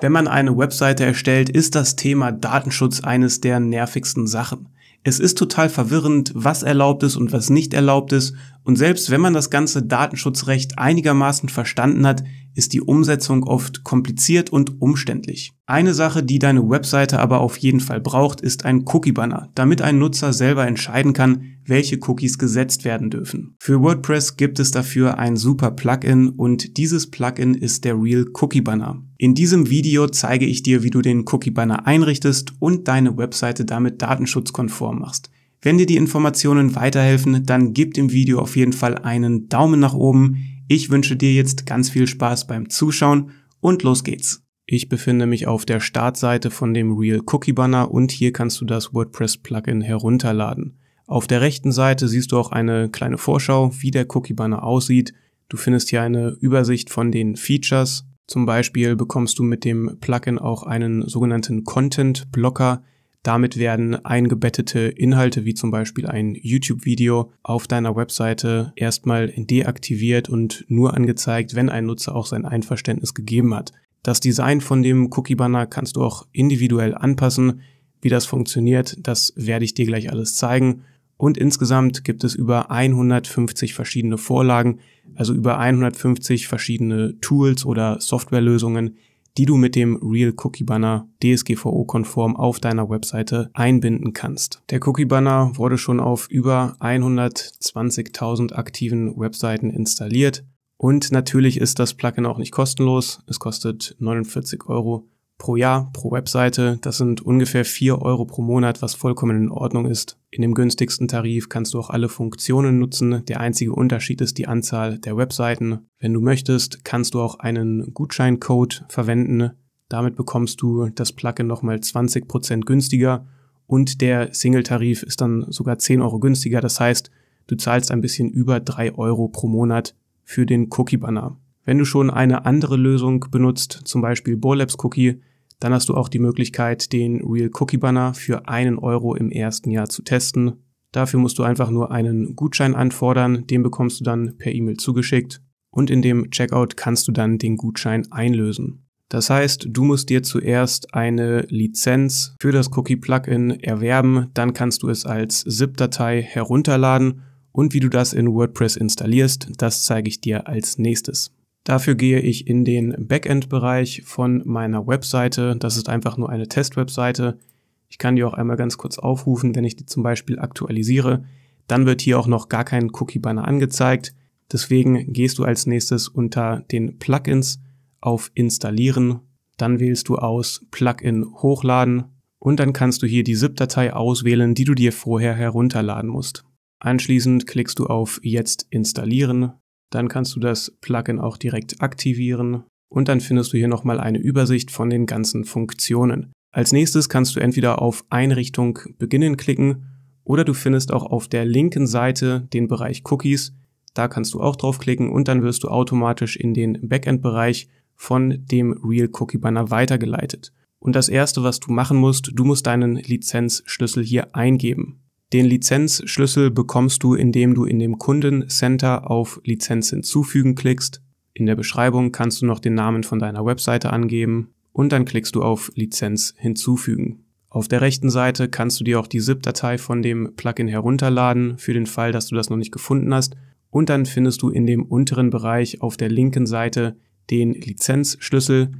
Wenn man eine Webseite erstellt, ist das Thema Datenschutz eines der nervigsten Sachen. Es ist total verwirrend, was erlaubt ist und was nicht erlaubt ist, und selbst wenn man das ganze Datenschutzrecht einigermaßen verstanden hat, ist die Umsetzung oft kompliziert und umständlich. Eine Sache, die deine Webseite aber auf jeden Fall braucht, ist ein Cookie-Banner, damit ein Nutzer selber entscheiden kann, welche Cookies gesetzt werden dürfen. Für WordPress gibt es dafür ein super Plugin und dieses Plugin ist der Real Cookie Banner. In diesem Video zeige ich dir, wie du den Cookie Banner einrichtest und deine Webseite damit datenschutzkonform machst. Wenn dir die Informationen weiterhelfen, dann gib dem Video auf jeden Fall einen Daumen nach oben. Ich wünsche dir jetzt ganz viel Spaß beim Zuschauen und los geht's. Ich befinde mich auf der Startseite von dem Real Cookie Banner und hier kannst du das WordPress Plugin herunterladen. Auf der rechten Seite siehst du auch eine kleine Vorschau, wie der Cookie Banner aussieht. Du findest hier eine Übersicht von den Features. Zum Beispiel bekommst du mit dem Plugin auch einen sogenannten Content Blocker, damit werden eingebettete Inhalte wie zum Beispiel ein YouTube-Video auf deiner Webseite erstmal deaktiviert und nur angezeigt, wenn ein Nutzer auch sein Einverständnis gegeben hat. Das Design von dem Cookie-Banner kannst du auch individuell anpassen. Wie das funktioniert, das werde ich dir gleich alles zeigen. Und insgesamt gibt es über 150 verschiedene Vorlagen, also über 150 verschiedene Tools oder Softwarelösungen, die du mit dem Real Cookie Banner DSGVO-konform auf deiner Webseite einbinden kannst. Der Cookie Banner wurde schon auf über 120.000 aktiven Webseiten installiert und natürlich ist das Plugin auch nicht kostenlos. Es kostet 49 Euro pro Jahr, pro Webseite. Das sind ungefähr vier Euro pro Monat, was vollkommen in Ordnung ist. In dem günstigsten Tarif kannst du auch alle Funktionen nutzen. Der einzige Unterschied ist die Anzahl der Webseiten. Wenn du möchtest, kannst du auch einen Gutscheincode verwenden. Damit bekommst du das Plugin nochmal 20% günstiger und der Single-Tarif ist dann sogar 10 Euro günstiger. Das heißt, du zahlst ein bisschen über 3 Euro pro Monat für den Cookie-Banner. Wenn du schon eine andere Lösung benutzt, zum Beispiel Borlabs Cookie, dann hast du auch die Möglichkeit, den Real Cookie Banner für einen Euro im ersten Jahr zu testen. Dafür musst du einfach nur einen Gutschein anfordern, den bekommst du dann per E-Mail zugeschickt und in dem Checkout kannst du dann den Gutschein einlösen. Das heißt, du musst dir zuerst eine Lizenz für das Cookie-Plugin erwerben, dann kannst du es als ZIP-Datei herunterladen und wie du das in WordPress installierst, das zeige ich dir als nächstes. Dafür gehe ich in den Backend-Bereich von meiner Webseite. Das ist einfach nur eine Test-Webseite. Ich kann die auch einmal ganz kurz aufrufen, wenn ich die zum Beispiel aktualisiere. Dann wird hier auch noch gar kein Cookie-Banner angezeigt. Deswegen gehst du als nächstes unter den Plugins auf Installieren. Dann wählst du aus Plugin hochladen und dann kannst du hier die ZIP-Datei auswählen, die du dir vorher herunterladen musst. Anschließend klickst du auf Jetzt installieren dann kannst du das Plugin auch direkt aktivieren und dann findest du hier nochmal eine Übersicht von den ganzen Funktionen. Als nächstes kannst du entweder auf Einrichtung beginnen klicken oder du findest auch auf der linken Seite den Bereich Cookies. Da kannst du auch draufklicken und dann wirst du automatisch in den Backend-Bereich von dem Real Cookie Banner weitergeleitet. Und das erste, was du machen musst, du musst deinen Lizenzschlüssel hier eingeben. Den Lizenzschlüssel bekommst du, indem du in dem Kundencenter auf Lizenz hinzufügen klickst. In der Beschreibung kannst du noch den Namen von deiner Webseite angeben und dann klickst du auf Lizenz hinzufügen. Auf der rechten Seite kannst du dir auch die ZIP-Datei von dem Plugin herunterladen, für den Fall, dass du das noch nicht gefunden hast. Und dann findest du in dem unteren Bereich auf der linken Seite den Lizenzschlüssel.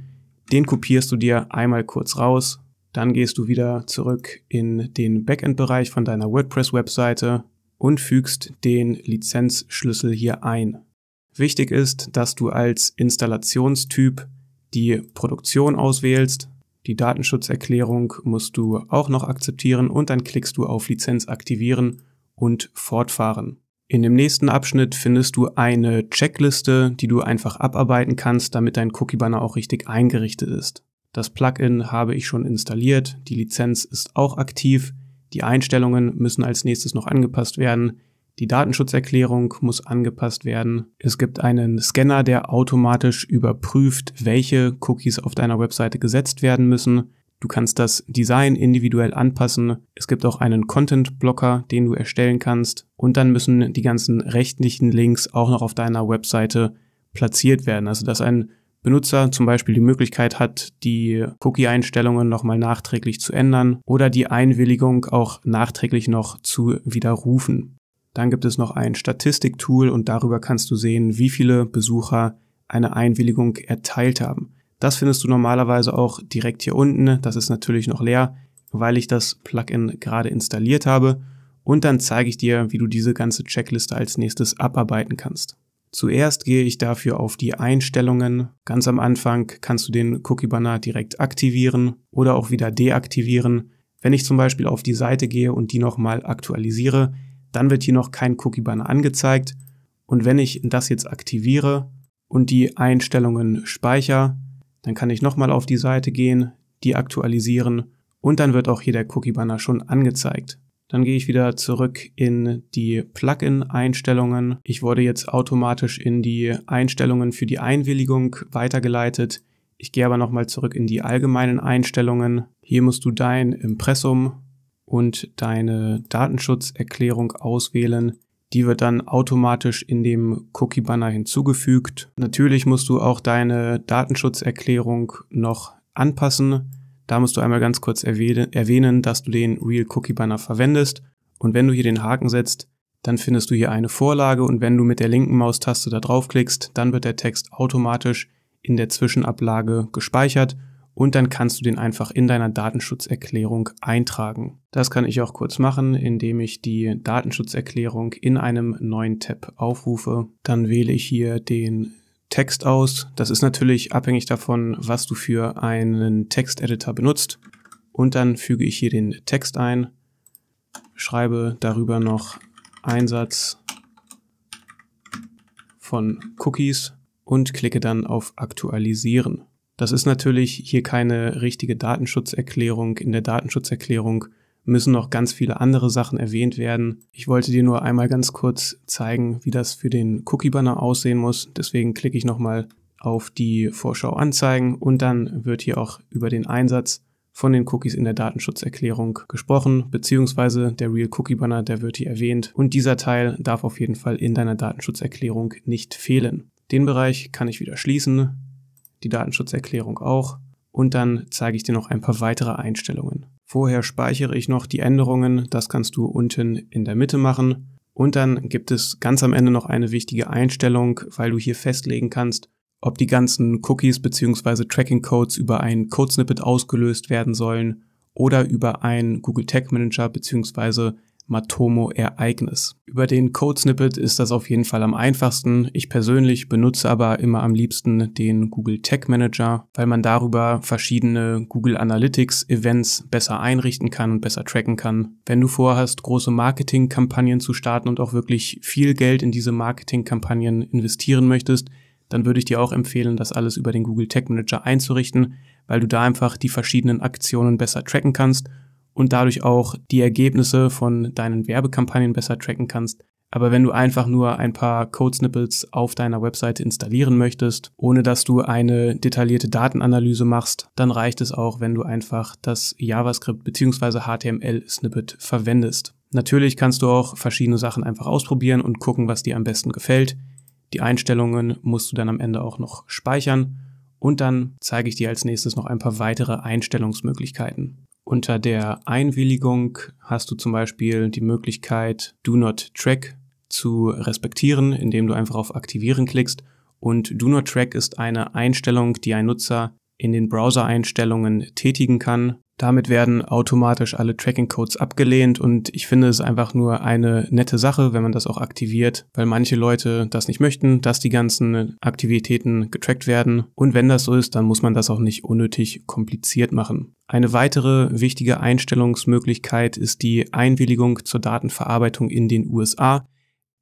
Den kopierst du dir einmal kurz raus dann gehst du wieder zurück in den Backend-Bereich von deiner WordPress-Webseite und fügst den Lizenzschlüssel hier ein. Wichtig ist, dass du als Installationstyp die Produktion auswählst. Die Datenschutzerklärung musst du auch noch akzeptieren und dann klickst du auf Lizenz aktivieren und fortfahren. In dem nächsten Abschnitt findest du eine Checkliste, die du einfach abarbeiten kannst, damit dein Cookie-Banner auch richtig eingerichtet ist. Das Plugin habe ich schon installiert, die Lizenz ist auch aktiv, die Einstellungen müssen als nächstes noch angepasst werden, die Datenschutzerklärung muss angepasst werden. Es gibt einen Scanner, der automatisch überprüft, welche Cookies auf deiner Webseite gesetzt werden müssen. Du kannst das Design individuell anpassen. Es gibt auch einen Content-Blocker, den du erstellen kannst. Und dann müssen die ganzen rechtlichen Links auch noch auf deiner Webseite platziert werden. Also dass ein Benutzer zum Beispiel die Möglichkeit hat, die Cookie-Einstellungen nochmal nachträglich zu ändern oder die Einwilligung auch nachträglich noch zu widerrufen. Dann gibt es noch ein Statistiktool und darüber kannst du sehen, wie viele Besucher eine Einwilligung erteilt haben. Das findest du normalerweise auch direkt hier unten. Das ist natürlich noch leer, weil ich das Plugin gerade installiert habe. Und dann zeige ich dir, wie du diese ganze Checkliste als nächstes abarbeiten kannst. Zuerst gehe ich dafür auf die Einstellungen. Ganz am Anfang kannst du den Cookie-Banner direkt aktivieren oder auch wieder deaktivieren. Wenn ich zum Beispiel auf die Seite gehe und die nochmal aktualisiere, dann wird hier noch kein Cookie-Banner angezeigt. Und wenn ich das jetzt aktiviere und die Einstellungen speichere, dann kann ich nochmal auf die Seite gehen, die aktualisieren und dann wird auch hier der Cookie-Banner schon angezeigt. Dann gehe ich wieder zurück in die Plugin-Einstellungen. Ich wurde jetzt automatisch in die Einstellungen für die Einwilligung weitergeleitet. Ich gehe aber nochmal zurück in die allgemeinen Einstellungen. Hier musst du dein Impressum und deine Datenschutzerklärung auswählen. Die wird dann automatisch in dem Cookie-Banner hinzugefügt. Natürlich musst du auch deine Datenschutzerklärung noch anpassen. Da musst du einmal ganz kurz erwähnen, dass du den Real Cookie Banner verwendest. Und wenn du hier den Haken setzt, dann findest du hier eine Vorlage und wenn du mit der linken Maustaste da draufklickst, dann wird der Text automatisch in der Zwischenablage gespeichert und dann kannst du den einfach in deiner Datenschutzerklärung eintragen. Das kann ich auch kurz machen, indem ich die Datenschutzerklärung in einem neuen Tab aufrufe. Dann wähle ich hier den Text aus. Das ist natürlich abhängig davon, was du für einen Texteditor benutzt. Und dann füge ich hier den Text ein, schreibe darüber noch Einsatz von Cookies und klicke dann auf Aktualisieren. Das ist natürlich hier keine richtige Datenschutzerklärung. In der Datenschutzerklärung müssen noch ganz viele andere Sachen erwähnt werden. Ich wollte dir nur einmal ganz kurz zeigen, wie das für den Cookie-Banner aussehen muss. Deswegen klicke ich nochmal auf die Vorschau anzeigen und dann wird hier auch über den Einsatz von den Cookies in der Datenschutzerklärung gesprochen, beziehungsweise der Real Cookie Banner, der wird hier erwähnt und dieser Teil darf auf jeden Fall in deiner Datenschutzerklärung nicht fehlen. Den Bereich kann ich wieder schließen, die Datenschutzerklärung auch und dann zeige ich dir noch ein paar weitere Einstellungen. Vorher speichere ich noch die Änderungen, das kannst du unten in der Mitte machen. Und dann gibt es ganz am Ende noch eine wichtige Einstellung, weil du hier festlegen kannst, ob die ganzen Cookies bzw. Tracking Codes über ein Code Snippet ausgelöst werden sollen oder über ein Google Tag Manager bzw. Matomo-Ereignis. Über den Code-Snippet ist das auf jeden Fall am einfachsten. Ich persönlich benutze aber immer am liebsten den Google Tag Manager, weil man darüber verschiedene Google Analytics-Events besser einrichten kann und besser tracken kann. Wenn du vorhast, große Marketingkampagnen zu starten und auch wirklich viel Geld in diese Marketingkampagnen investieren möchtest, dann würde ich dir auch empfehlen, das alles über den Google Tag Manager einzurichten, weil du da einfach die verschiedenen Aktionen besser tracken kannst und dadurch auch die Ergebnisse von deinen Werbekampagnen besser tracken kannst. Aber wenn du einfach nur ein paar Code-Snippets auf deiner Webseite installieren möchtest, ohne dass du eine detaillierte Datenanalyse machst, dann reicht es auch, wenn du einfach das JavaScript bzw. HTML-Snippet verwendest. Natürlich kannst du auch verschiedene Sachen einfach ausprobieren und gucken, was dir am besten gefällt. Die Einstellungen musst du dann am Ende auch noch speichern und dann zeige ich dir als nächstes noch ein paar weitere Einstellungsmöglichkeiten. Unter der Einwilligung hast du zum Beispiel die Möglichkeit, Do Not Track zu respektieren, indem du einfach auf Aktivieren klickst. Und Do Not Track ist eine Einstellung, die ein Nutzer in den Browser-Einstellungen tätigen kann. Damit werden automatisch alle Tracking-Codes abgelehnt und ich finde es einfach nur eine nette Sache, wenn man das auch aktiviert, weil manche Leute das nicht möchten, dass die ganzen Aktivitäten getrackt werden. Und wenn das so ist, dann muss man das auch nicht unnötig kompliziert machen. Eine weitere wichtige Einstellungsmöglichkeit ist die Einwilligung zur Datenverarbeitung in den USA.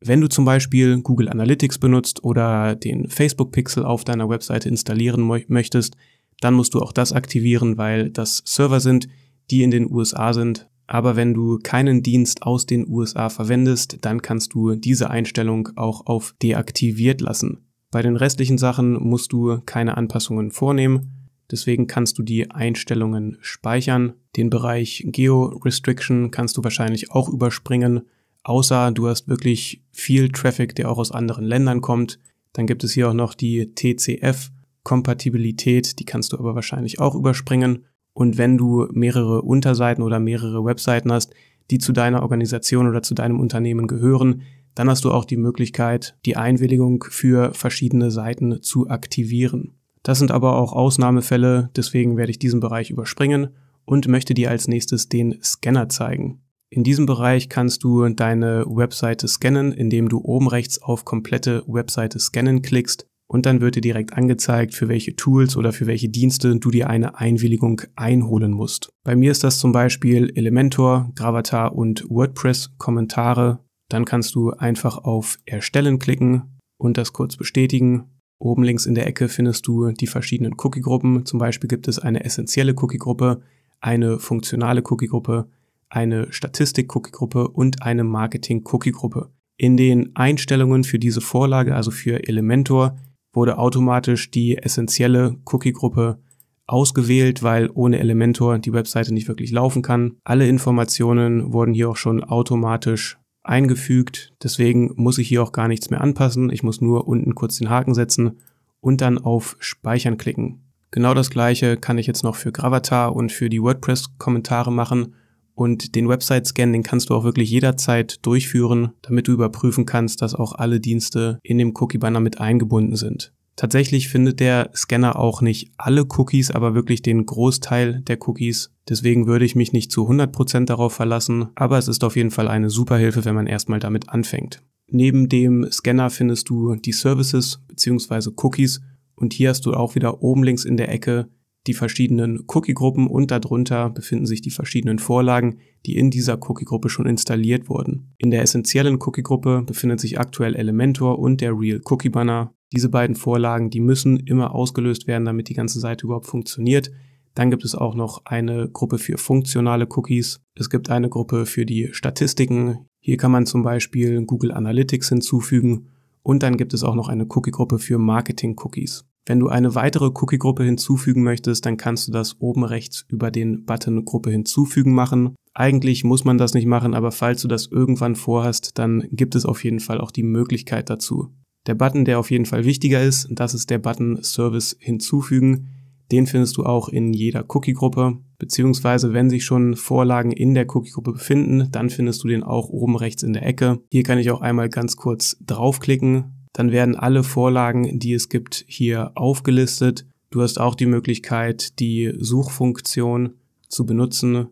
Wenn du zum Beispiel Google Analytics benutzt oder den Facebook-Pixel auf deiner Webseite installieren möchtest, dann musst du auch das aktivieren, weil das Server sind, die in den USA sind. Aber wenn du keinen Dienst aus den USA verwendest, dann kannst du diese Einstellung auch auf deaktiviert lassen. Bei den restlichen Sachen musst du keine Anpassungen vornehmen. Deswegen kannst du die Einstellungen speichern. Den Bereich Geo Restriction kannst du wahrscheinlich auch überspringen, außer du hast wirklich viel Traffic, der auch aus anderen Ländern kommt. Dann gibt es hier auch noch die TCF Kompatibilität, die kannst du aber wahrscheinlich auch überspringen. Und wenn du mehrere Unterseiten oder mehrere Webseiten hast, die zu deiner Organisation oder zu deinem Unternehmen gehören, dann hast du auch die Möglichkeit, die Einwilligung für verschiedene Seiten zu aktivieren. Das sind aber auch Ausnahmefälle, deswegen werde ich diesen Bereich überspringen und möchte dir als nächstes den Scanner zeigen. In diesem Bereich kannst du deine Webseite scannen, indem du oben rechts auf komplette Webseite scannen klickst und dann wird dir direkt angezeigt, für welche Tools oder für welche Dienste du dir eine Einwilligung einholen musst. Bei mir ist das zum Beispiel Elementor, Gravatar und WordPress Kommentare. Dann kannst du einfach auf Erstellen klicken und das kurz bestätigen. Oben links in der Ecke findest du die verschiedenen Cookie-Gruppen. Zum Beispiel gibt es eine essentielle Cookie-Gruppe, eine funktionale Cookie-Gruppe, eine Statistik-Cookie-Gruppe und eine Marketing-Cookie-Gruppe. In den Einstellungen für diese Vorlage, also für Elementor, wurde automatisch die essentielle Cookie-Gruppe ausgewählt, weil ohne Elementor die Webseite nicht wirklich laufen kann. Alle Informationen wurden hier auch schon automatisch eingefügt, deswegen muss ich hier auch gar nichts mehr anpassen. Ich muss nur unten kurz den Haken setzen und dann auf Speichern klicken. Genau das gleiche kann ich jetzt noch für Gravatar und für die WordPress-Kommentare machen und den Website-Scan, den kannst du auch wirklich jederzeit durchführen, damit du überprüfen kannst, dass auch alle Dienste in dem Cookie-Banner mit eingebunden sind. Tatsächlich findet der Scanner auch nicht alle Cookies, aber wirklich den Großteil der Cookies. Deswegen würde ich mich nicht zu 100% darauf verlassen, aber es ist auf jeden Fall eine super Hilfe, wenn man erstmal damit anfängt. Neben dem Scanner findest du die Services bzw. Cookies und hier hast du auch wieder oben links in der Ecke die verschiedenen Cookie-Gruppen und darunter befinden sich die verschiedenen Vorlagen, die in dieser Cookie-Gruppe schon installiert wurden. In der essentiellen Cookie-Gruppe befindet sich aktuell Elementor und der Real Cookie Banner. Diese beiden Vorlagen, die müssen immer ausgelöst werden, damit die ganze Seite überhaupt funktioniert. Dann gibt es auch noch eine Gruppe für funktionale Cookies. Es gibt eine Gruppe für die Statistiken. Hier kann man zum Beispiel Google Analytics hinzufügen. Und dann gibt es auch noch eine Cookie-Gruppe für Marketing-Cookies. Wenn du eine weitere Cookie-Gruppe hinzufügen möchtest, dann kannst du das oben rechts über den Button Gruppe hinzufügen machen. Eigentlich muss man das nicht machen, aber falls du das irgendwann vorhast, dann gibt es auf jeden Fall auch die Möglichkeit dazu. Der Button, der auf jeden Fall wichtiger ist, das ist der Button Service hinzufügen. Den findest du auch in jeder Cookie-Gruppe, beziehungsweise wenn sich schon Vorlagen in der Cookie-Gruppe befinden, dann findest du den auch oben rechts in der Ecke. Hier kann ich auch einmal ganz kurz draufklicken dann werden alle Vorlagen, die es gibt, hier aufgelistet. Du hast auch die Möglichkeit, die Suchfunktion zu benutzen.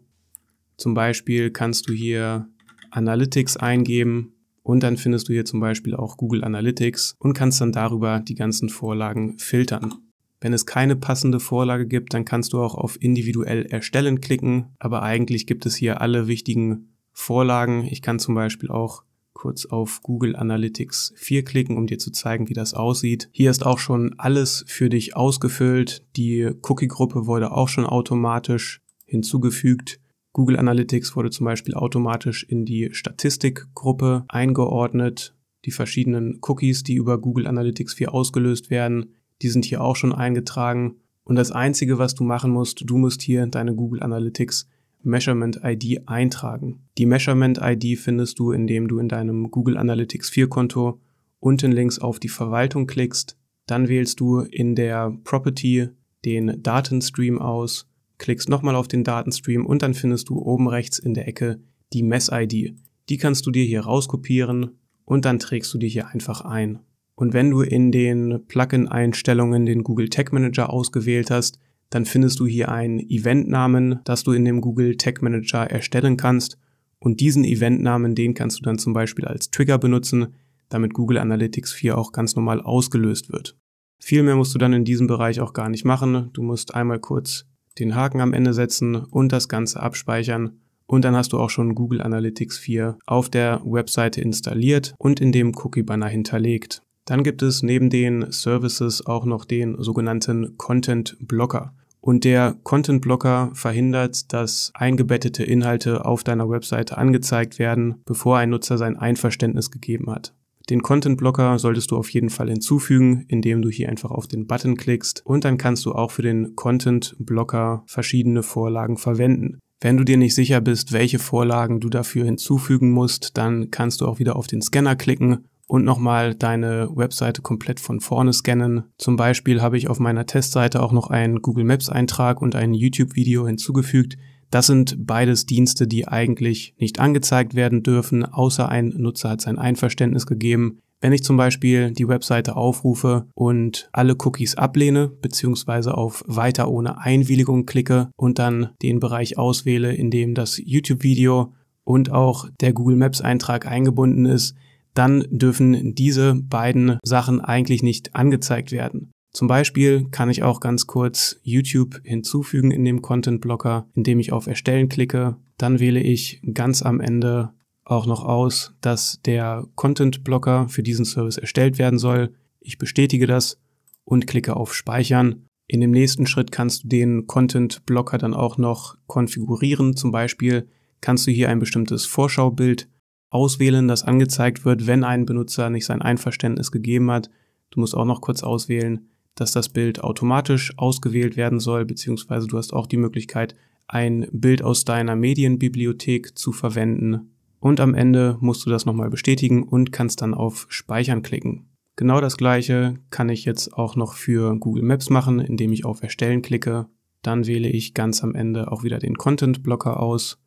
Zum Beispiel kannst du hier Analytics eingeben und dann findest du hier zum Beispiel auch Google Analytics und kannst dann darüber die ganzen Vorlagen filtern. Wenn es keine passende Vorlage gibt, dann kannst du auch auf individuell erstellen klicken, aber eigentlich gibt es hier alle wichtigen Vorlagen. Ich kann zum Beispiel auch kurz auf Google Analytics 4 klicken, um dir zu zeigen, wie das aussieht. Hier ist auch schon alles für dich ausgefüllt. Die Cookie-Gruppe wurde auch schon automatisch hinzugefügt. Google Analytics wurde zum Beispiel automatisch in die Statistikgruppe eingeordnet. Die verschiedenen Cookies, die über Google Analytics 4 ausgelöst werden, die sind hier auch schon eingetragen. Und das Einzige, was du machen musst, du musst hier deine Google Analytics Measurement ID eintragen. Die Measurement ID findest du, indem du in deinem Google Analytics 4 Konto unten links auf die Verwaltung klickst. Dann wählst du in der Property den Datenstream aus, klickst nochmal auf den Datenstream und dann findest du oben rechts in der Ecke die Mess-ID. Die kannst du dir hier rauskopieren und dann trägst du die hier einfach ein. Und wenn du in den Plugin-Einstellungen den Google Tag Manager ausgewählt hast, dann findest du hier einen Eventnamen, das du in dem Google Tag Manager erstellen kannst. Und diesen Eventnamen, den kannst du dann zum Beispiel als Trigger benutzen, damit Google Analytics 4 auch ganz normal ausgelöst wird. Viel mehr musst du dann in diesem Bereich auch gar nicht machen. Du musst einmal kurz den Haken am Ende setzen und das Ganze abspeichern. Und dann hast du auch schon Google Analytics 4 auf der Webseite installiert und in dem Cookie-Banner hinterlegt. Dann gibt es neben den Services auch noch den sogenannten Content Blocker. Und der Content Blocker verhindert, dass eingebettete Inhalte auf deiner Webseite angezeigt werden, bevor ein Nutzer sein Einverständnis gegeben hat. Den Content Blocker solltest du auf jeden Fall hinzufügen, indem du hier einfach auf den Button klickst und dann kannst du auch für den Content Blocker verschiedene Vorlagen verwenden. Wenn du dir nicht sicher bist, welche Vorlagen du dafür hinzufügen musst, dann kannst du auch wieder auf den Scanner klicken und nochmal deine Webseite komplett von vorne scannen. Zum Beispiel habe ich auf meiner Testseite auch noch einen Google Maps Eintrag und ein YouTube-Video hinzugefügt. Das sind beides Dienste, die eigentlich nicht angezeigt werden dürfen, außer ein Nutzer hat sein Einverständnis gegeben. Wenn ich zum Beispiel die Webseite aufrufe und alle Cookies ablehne, beziehungsweise auf Weiter ohne Einwilligung klicke und dann den Bereich auswähle, in dem das YouTube-Video und auch der Google Maps-Eintrag eingebunden ist, dann dürfen diese beiden Sachen eigentlich nicht angezeigt werden. Zum Beispiel kann ich auch ganz kurz YouTube hinzufügen in dem Content Blocker, indem ich auf Erstellen klicke. Dann wähle ich ganz am Ende auch noch aus, dass der Content Blocker für diesen Service erstellt werden soll. Ich bestätige das und klicke auf Speichern. In dem nächsten Schritt kannst du den Content Blocker dann auch noch konfigurieren. Zum Beispiel kannst du hier ein bestimmtes Vorschaubild auswählen, dass angezeigt wird, wenn ein Benutzer nicht sein Einverständnis gegeben hat. Du musst auch noch kurz auswählen, dass das Bild automatisch ausgewählt werden soll, beziehungsweise du hast auch die Möglichkeit, ein Bild aus deiner Medienbibliothek zu verwenden. Und am Ende musst du das nochmal bestätigen und kannst dann auf Speichern klicken. Genau das gleiche kann ich jetzt auch noch für Google Maps machen, indem ich auf Erstellen klicke. Dann wähle ich ganz am Ende auch wieder den Content-Blocker aus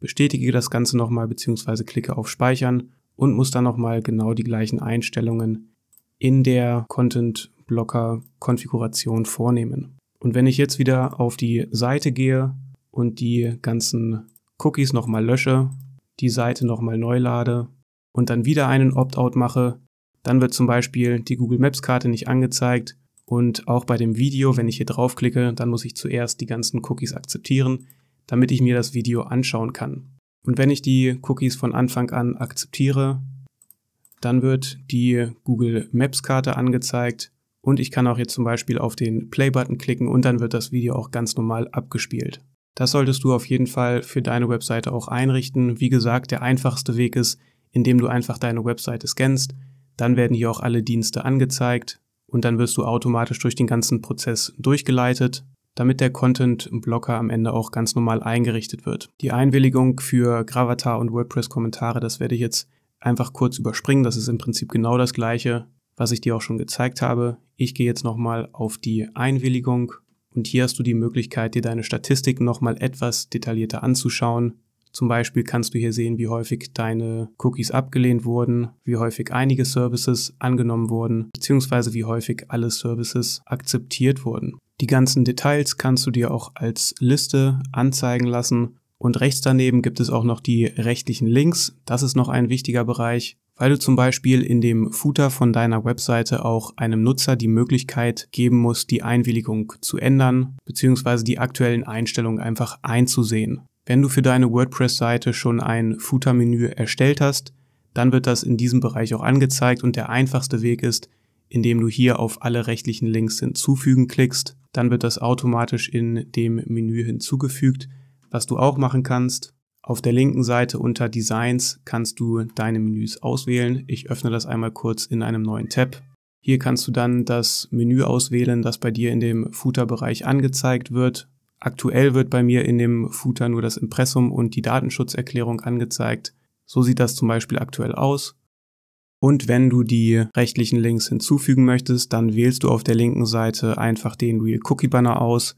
bestätige das Ganze nochmal bzw. klicke auf Speichern und muss dann nochmal genau die gleichen Einstellungen in der Content Blocker Konfiguration vornehmen. Und wenn ich jetzt wieder auf die Seite gehe und die ganzen Cookies nochmal lösche, die Seite nochmal neu lade und dann wieder einen Opt-out mache, dann wird zum Beispiel die Google Maps Karte nicht angezeigt und auch bei dem Video, wenn ich hier draufklicke, dann muss ich zuerst die ganzen Cookies akzeptieren damit ich mir das Video anschauen kann. Und wenn ich die Cookies von Anfang an akzeptiere, dann wird die Google Maps Karte angezeigt und ich kann auch jetzt zum Beispiel auf den Play-Button klicken und dann wird das Video auch ganz normal abgespielt. Das solltest du auf jeden Fall für deine Webseite auch einrichten. Wie gesagt, der einfachste Weg ist, indem du einfach deine Webseite scannst. Dann werden hier auch alle Dienste angezeigt und dann wirst du automatisch durch den ganzen Prozess durchgeleitet damit der Content-Blocker am Ende auch ganz normal eingerichtet wird. Die Einwilligung für Gravatar und WordPress-Kommentare, das werde ich jetzt einfach kurz überspringen. Das ist im Prinzip genau das gleiche, was ich dir auch schon gezeigt habe. Ich gehe jetzt nochmal auf die Einwilligung und hier hast du die Möglichkeit, dir deine Statistiken nochmal etwas detaillierter anzuschauen. Zum Beispiel kannst du hier sehen, wie häufig deine Cookies abgelehnt wurden, wie häufig einige Services angenommen wurden, beziehungsweise wie häufig alle Services akzeptiert wurden. Die ganzen Details kannst du dir auch als Liste anzeigen lassen. Und rechts daneben gibt es auch noch die rechtlichen Links. Das ist noch ein wichtiger Bereich, weil du zum Beispiel in dem Footer von deiner Webseite auch einem Nutzer die Möglichkeit geben musst, die Einwilligung zu ändern bzw. die aktuellen Einstellungen einfach einzusehen. Wenn du für deine WordPress-Seite schon ein Footer-Menü erstellt hast, dann wird das in diesem Bereich auch angezeigt und der einfachste Weg ist, indem du hier auf alle rechtlichen Links hinzufügen klickst. Dann wird das automatisch in dem Menü hinzugefügt. Was du auch machen kannst, auf der linken Seite unter Designs kannst du deine Menüs auswählen. Ich öffne das einmal kurz in einem neuen Tab. Hier kannst du dann das Menü auswählen, das bei dir in dem Footer-Bereich angezeigt wird. Aktuell wird bei mir in dem Footer nur das Impressum und die Datenschutzerklärung angezeigt. So sieht das zum Beispiel aktuell aus. Und wenn du die rechtlichen Links hinzufügen möchtest, dann wählst du auf der linken Seite einfach den Real Cookie Banner aus,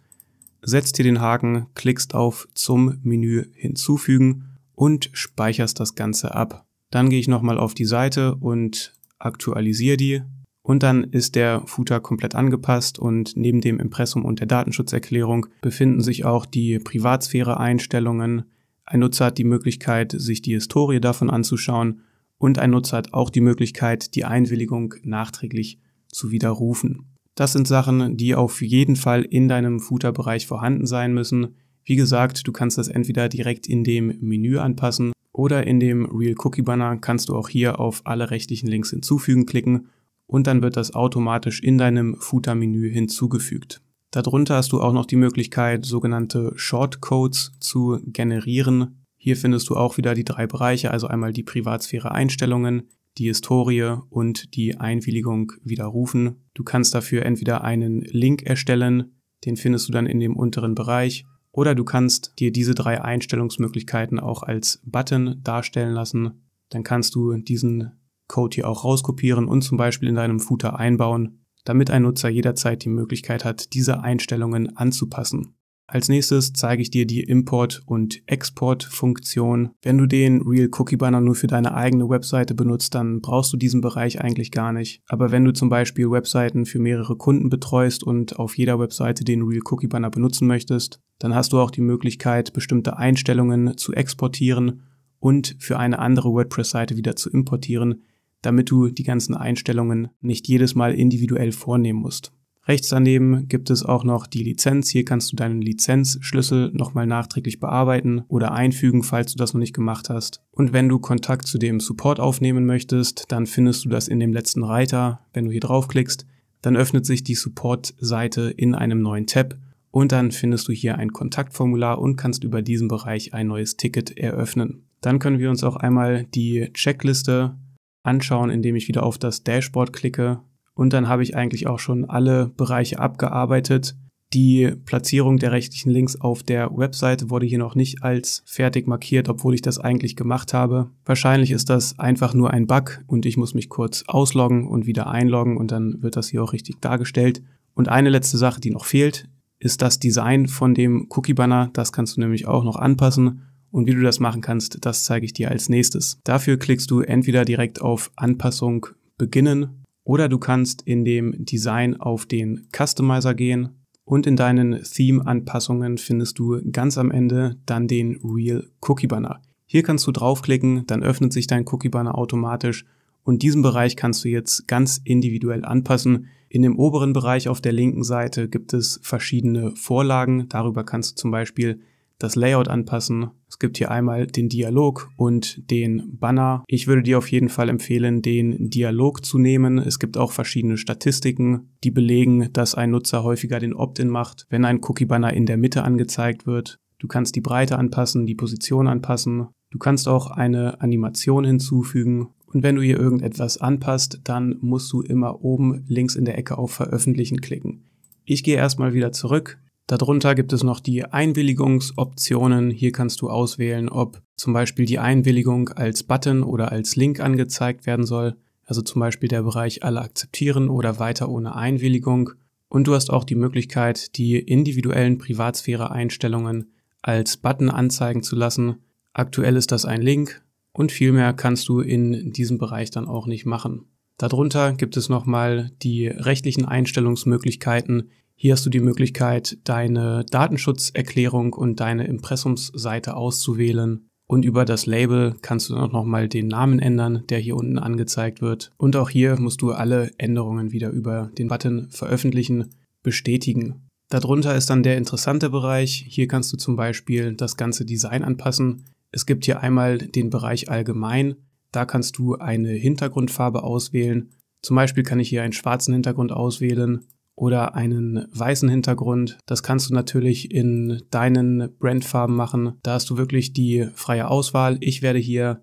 setzt hier den Haken, klickst auf zum Menü hinzufügen und speicherst das Ganze ab. Dann gehe ich nochmal auf die Seite und aktualisiere die. Und dann ist der Footer komplett angepasst und neben dem Impressum und der Datenschutzerklärung befinden sich auch die Privatsphäre-Einstellungen. Ein Nutzer hat die Möglichkeit, sich die Historie davon anzuschauen und ein Nutzer hat auch die Möglichkeit, die Einwilligung nachträglich zu widerrufen. Das sind Sachen, die auf jeden Fall in deinem Footer-Bereich vorhanden sein müssen. Wie gesagt, du kannst das entweder direkt in dem Menü anpassen oder in dem Real Cookie Banner kannst du auch hier auf alle rechtlichen Links hinzufügen klicken und dann wird das automatisch in deinem Footer-Menü hinzugefügt. Darunter hast du auch noch die Möglichkeit, sogenannte Shortcodes zu generieren. Hier findest du auch wieder die drei Bereiche, also einmal die Privatsphäre-Einstellungen, die Historie und die Einwilligung widerrufen. Du kannst dafür entweder einen Link erstellen, den findest du dann in dem unteren Bereich, oder du kannst dir diese drei Einstellungsmöglichkeiten auch als Button darstellen lassen. Dann kannst du diesen Code hier auch rauskopieren und zum Beispiel in deinem Footer einbauen, damit ein Nutzer jederzeit die Möglichkeit hat, diese Einstellungen anzupassen. Als nächstes zeige ich dir die Import- und Export-Funktion. Wenn du den Real Cookie Banner nur für deine eigene Webseite benutzt, dann brauchst du diesen Bereich eigentlich gar nicht. Aber wenn du zum Beispiel Webseiten für mehrere Kunden betreust und auf jeder Webseite den Real Cookie Banner benutzen möchtest, dann hast du auch die Möglichkeit, bestimmte Einstellungen zu exportieren und für eine andere WordPress-Seite wieder zu importieren, damit du die ganzen Einstellungen nicht jedes Mal individuell vornehmen musst. Rechts daneben gibt es auch noch die Lizenz. Hier kannst du deinen Lizenzschlüssel nochmal nachträglich bearbeiten oder einfügen, falls du das noch nicht gemacht hast. Und wenn du Kontakt zu dem Support aufnehmen möchtest, dann findest du das in dem letzten Reiter. Wenn du hier draufklickst, dann öffnet sich die Support-Seite in einem neuen Tab und dann findest du hier ein Kontaktformular und kannst über diesen Bereich ein neues Ticket eröffnen. Dann können wir uns auch einmal die Checkliste anschauen, indem ich wieder auf das Dashboard klicke und dann habe ich eigentlich auch schon alle Bereiche abgearbeitet. Die Platzierung der rechtlichen Links auf der Webseite wurde hier noch nicht als fertig markiert, obwohl ich das eigentlich gemacht habe. Wahrscheinlich ist das einfach nur ein Bug und ich muss mich kurz ausloggen und wieder einloggen und dann wird das hier auch richtig dargestellt. Und eine letzte Sache, die noch fehlt, ist das Design von dem Cookie-Banner. Das kannst du nämlich auch noch anpassen. Und wie du das machen kannst, das zeige ich dir als nächstes. Dafür klickst du entweder direkt auf Anpassung beginnen oder du kannst in dem Design auf den Customizer gehen und in deinen Theme-Anpassungen findest du ganz am Ende dann den Real Cookie Banner. Hier kannst du draufklicken, dann öffnet sich dein Cookie Banner automatisch und diesen Bereich kannst du jetzt ganz individuell anpassen. In dem oberen Bereich auf der linken Seite gibt es verschiedene Vorlagen. Darüber kannst du zum Beispiel das Layout anpassen. Es gibt hier einmal den Dialog und den Banner. Ich würde dir auf jeden Fall empfehlen, den Dialog zu nehmen. Es gibt auch verschiedene Statistiken, die belegen, dass ein Nutzer häufiger den Opt-in macht, wenn ein Cookie-Banner in der Mitte angezeigt wird. Du kannst die Breite anpassen, die Position anpassen. Du kannst auch eine Animation hinzufügen und wenn du hier irgendetwas anpasst, dann musst du immer oben links in der Ecke auf Veröffentlichen klicken. Ich gehe erstmal wieder zurück, Darunter gibt es noch die Einwilligungsoptionen. Hier kannst du auswählen, ob zum Beispiel die Einwilligung als Button oder als Link angezeigt werden soll. Also zum Beispiel der Bereich Alle akzeptieren oder weiter ohne Einwilligung. Und du hast auch die Möglichkeit, die individuellen Privatsphäre-Einstellungen als Button anzeigen zu lassen. Aktuell ist das ein Link und viel mehr kannst du in diesem Bereich dann auch nicht machen. Darunter gibt es nochmal die rechtlichen Einstellungsmöglichkeiten, hier hast du die Möglichkeit, deine Datenschutzerklärung und deine Impressumsseite auszuwählen. Und über das Label kannst du dann auch nochmal den Namen ändern, der hier unten angezeigt wird. Und auch hier musst du alle Änderungen wieder über den Button Veröffentlichen bestätigen. Darunter ist dann der interessante Bereich. Hier kannst du zum Beispiel das ganze Design anpassen. Es gibt hier einmal den Bereich Allgemein. Da kannst du eine Hintergrundfarbe auswählen. Zum Beispiel kann ich hier einen schwarzen Hintergrund auswählen oder einen weißen Hintergrund. Das kannst du natürlich in deinen Brandfarben machen. Da hast du wirklich die freie Auswahl. Ich werde hier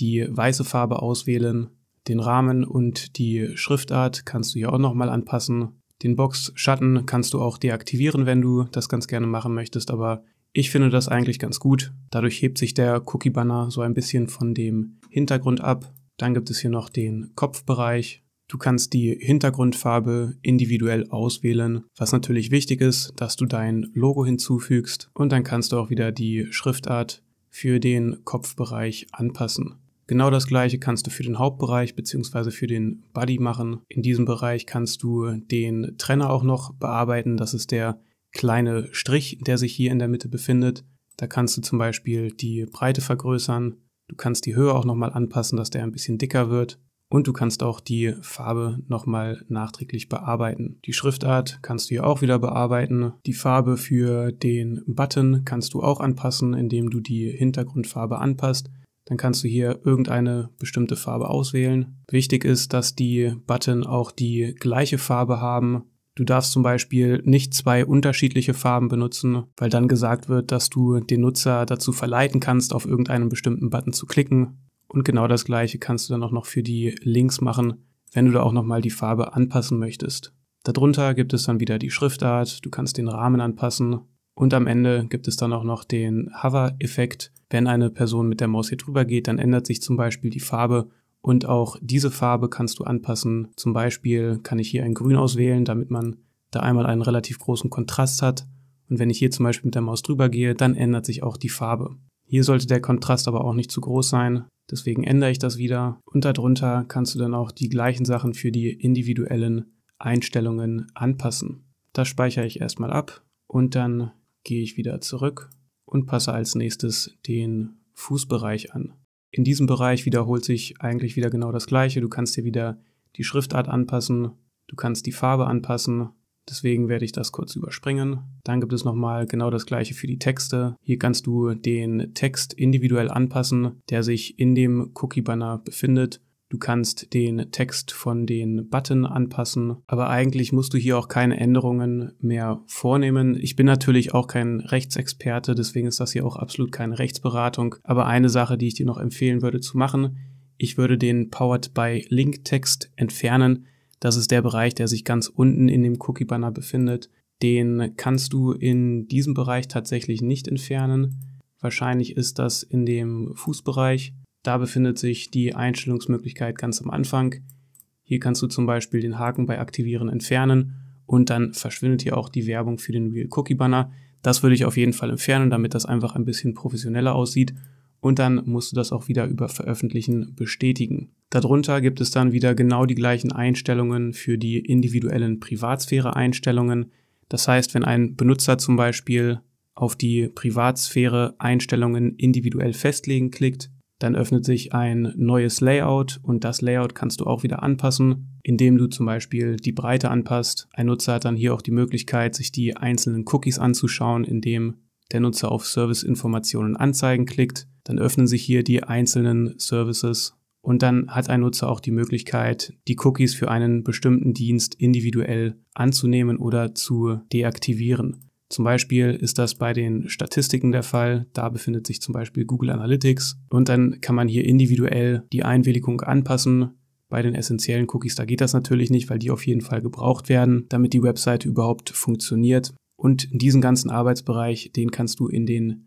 die weiße Farbe auswählen. Den Rahmen und die Schriftart kannst du hier auch nochmal anpassen. Den Boxschatten kannst du auch deaktivieren, wenn du das ganz gerne machen möchtest, aber ich finde das eigentlich ganz gut. Dadurch hebt sich der Cookie-Banner so ein bisschen von dem Hintergrund ab. Dann gibt es hier noch den Kopfbereich. Du kannst die Hintergrundfarbe individuell auswählen, was natürlich wichtig ist, dass du dein Logo hinzufügst und dann kannst du auch wieder die Schriftart für den Kopfbereich anpassen. Genau das gleiche kannst du für den Hauptbereich bzw. für den Body machen. In diesem Bereich kannst du den Trenner auch noch bearbeiten. Das ist der kleine Strich, der sich hier in der Mitte befindet. Da kannst du zum Beispiel die Breite vergrößern. Du kannst die Höhe auch nochmal anpassen, dass der ein bisschen dicker wird. Und du kannst auch die Farbe nochmal nachträglich bearbeiten. Die Schriftart kannst du hier auch wieder bearbeiten. Die Farbe für den Button kannst du auch anpassen, indem du die Hintergrundfarbe anpasst. Dann kannst du hier irgendeine bestimmte Farbe auswählen. Wichtig ist, dass die Button auch die gleiche Farbe haben. Du darfst zum Beispiel nicht zwei unterschiedliche Farben benutzen, weil dann gesagt wird, dass du den Nutzer dazu verleiten kannst, auf irgendeinen bestimmten Button zu klicken. Und genau das gleiche kannst du dann auch noch für die Links machen, wenn du da auch nochmal die Farbe anpassen möchtest. Darunter gibt es dann wieder die Schriftart, du kannst den Rahmen anpassen und am Ende gibt es dann auch noch den Hover-Effekt. Wenn eine Person mit der Maus hier drüber geht, dann ändert sich zum Beispiel die Farbe und auch diese Farbe kannst du anpassen. Zum Beispiel kann ich hier ein Grün auswählen, damit man da einmal einen relativ großen Kontrast hat. Und wenn ich hier zum Beispiel mit der Maus drüber gehe, dann ändert sich auch die Farbe. Hier sollte der Kontrast aber auch nicht zu groß sein, Deswegen ändere ich das wieder. Und darunter kannst du dann auch die gleichen Sachen für die individuellen Einstellungen anpassen. Das speichere ich erstmal ab und dann gehe ich wieder zurück und passe als nächstes den Fußbereich an. In diesem Bereich wiederholt sich eigentlich wieder genau das gleiche. Du kannst dir wieder die Schriftart anpassen, du kannst die Farbe anpassen, Deswegen werde ich das kurz überspringen. Dann gibt es nochmal genau das gleiche für die Texte. Hier kannst du den Text individuell anpassen, der sich in dem Cookie-Banner befindet. Du kannst den Text von den Button anpassen, aber eigentlich musst du hier auch keine Änderungen mehr vornehmen. Ich bin natürlich auch kein Rechtsexperte, deswegen ist das hier auch absolut keine Rechtsberatung. Aber eine Sache, die ich dir noch empfehlen würde zu machen, ich würde den Powered by Link Text entfernen, das ist der Bereich, der sich ganz unten in dem Cookie-Banner befindet. Den kannst du in diesem Bereich tatsächlich nicht entfernen. Wahrscheinlich ist das in dem Fußbereich. Da befindet sich die Einstellungsmöglichkeit ganz am Anfang. Hier kannst du zum Beispiel den Haken bei Aktivieren entfernen und dann verschwindet hier auch die Werbung für den Real Cookie Banner. Das würde ich auf jeden Fall entfernen, damit das einfach ein bisschen professioneller aussieht und dann musst du das auch wieder über Veröffentlichen bestätigen. Darunter gibt es dann wieder genau die gleichen Einstellungen für die individuellen Privatsphäre-Einstellungen. Das heißt, wenn ein Benutzer zum Beispiel auf die Privatsphäre-Einstellungen individuell festlegen klickt, dann öffnet sich ein neues Layout und das Layout kannst du auch wieder anpassen, indem du zum Beispiel die Breite anpasst. Ein Nutzer hat dann hier auch die Möglichkeit, sich die einzelnen Cookies anzuschauen, indem der Nutzer auf Serviceinformationen anzeigen klickt, dann öffnen sich hier die einzelnen Services und dann hat ein Nutzer auch die Möglichkeit, die Cookies für einen bestimmten Dienst individuell anzunehmen oder zu deaktivieren. Zum Beispiel ist das bei den Statistiken der Fall. Da befindet sich zum Beispiel Google Analytics. Und dann kann man hier individuell die Einwilligung anpassen. Bei den essentiellen Cookies, da geht das natürlich nicht, weil die auf jeden Fall gebraucht werden, damit die Website überhaupt funktioniert. Und diesen ganzen Arbeitsbereich, den kannst du in den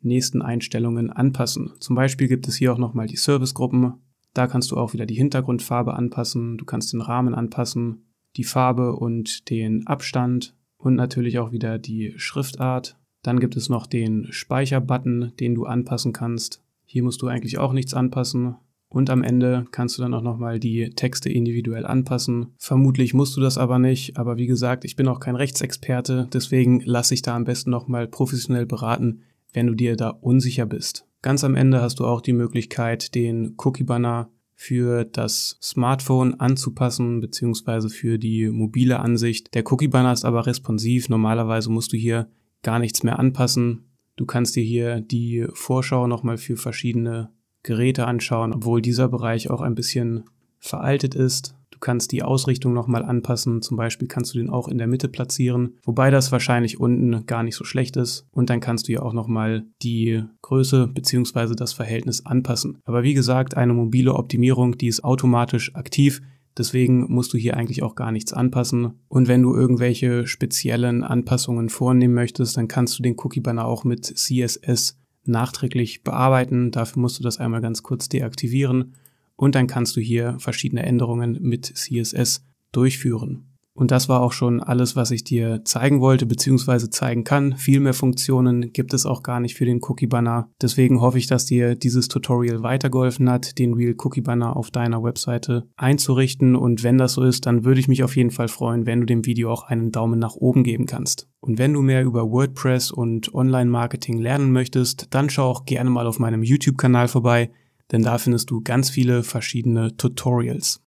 nächsten Einstellungen anpassen. Zum Beispiel gibt es hier auch nochmal die Servicegruppen. Da kannst du auch wieder die Hintergrundfarbe anpassen. Du kannst den Rahmen anpassen, die Farbe und den Abstand und natürlich auch wieder die Schriftart. Dann gibt es noch den Speicherbutton, den du anpassen kannst. Hier musst du eigentlich auch nichts anpassen. Und am Ende kannst du dann auch nochmal die Texte individuell anpassen. Vermutlich musst du das aber nicht. Aber wie gesagt, ich bin auch kein Rechtsexperte. Deswegen lass dich da am besten nochmal professionell beraten, wenn du dir da unsicher bist. Ganz am Ende hast du auch die Möglichkeit, den Cookie-Banner für das Smartphone anzupassen, beziehungsweise für die mobile Ansicht. Der Cookie-Banner ist aber responsiv. Normalerweise musst du hier gar nichts mehr anpassen. Du kannst dir hier die Vorschau nochmal für verschiedene Geräte anschauen, obwohl dieser Bereich auch ein bisschen veraltet ist. Du kannst die Ausrichtung nochmal anpassen. Zum Beispiel kannst du den auch in der Mitte platzieren, wobei das wahrscheinlich unten gar nicht so schlecht ist. Und dann kannst du ja auch nochmal die Größe bzw. das Verhältnis anpassen. Aber wie gesagt, eine mobile Optimierung, die ist automatisch aktiv. Deswegen musst du hier eigentlich auch gar nichts anpassen. Und wenn du irgendwelche speziellen Anpassungen vornehmen möchtest, dann kannst du den Cookie-Banner auch mit CSS nachträglich bearbeiten. Dafür musst du das einmal ganz kurz deaktivieren und dann kannst du hier verschiedene Änderungen mit CSS durchführen. Und das war auch schon alles, was ich dir zeigen wollte bzw. zeigen kann. Viel mehr Funktionen gibt es auch gar nicht für den Cookie Banner. Deswegen hoffe ich, dass dir dieses Tutorial weitergeholfen hat, den Real Cookie Banner auf deiner Webseite einzurichten. Und wenn das so ist, dann würde ich mich auf jeden Fall freuen, wenn du dem Video auch einen Daumen nach oben geben kannst. Und wenn du mehr über WordPress und Online-Marketing lernen möchtest, dann schau auch gerne mal auf meinem YouTube-Kanal vorbei, denn da findest du ganz viele verschiedene Tutorials.